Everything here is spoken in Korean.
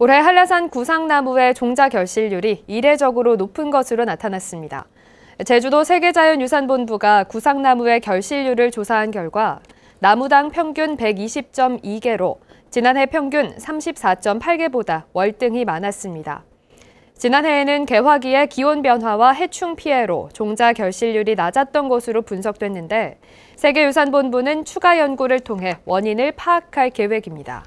올해 한라산 구상나무의 종자 결실률이 이례적으로 높은 것으로 나타났습니다. 제주도 세계자연유산본부가 구상나무의 결실률을 조사한 결과 나무당 평균 120.2개로 지난해 평균 34.8개보다 월등히 많았습니다. 지난해에는 개화기의 기온 변화와 해충 피해로 종자 결실률이 낮았던 것으로 분석됐는데 세계유산본부는 추가 연구를 통해 원인을 파악할 계획입니다.